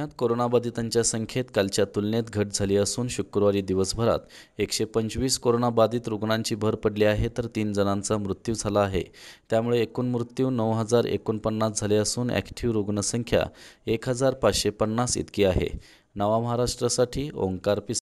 पुण्यात कोरोनाबाधितांच्या संख्येत कालच्या तुलनेत घट झाली असून शुक्रवारी दिवसभरात एकशे पंचवीस कोरोनाबाधित रुग्णांची भर पडली आहे तर तीन जणांचा मृत्यू झाला आहे त्यामुळे एकूण मृत्यू नऊ हजार एकोणपन्नास झाले असून ॲक्टिव्ह रुग्णसंख्या एक हजार पाचशे पन्नास इतकी आहे नवा महाराष्ट्रासाठी ओंकार पिस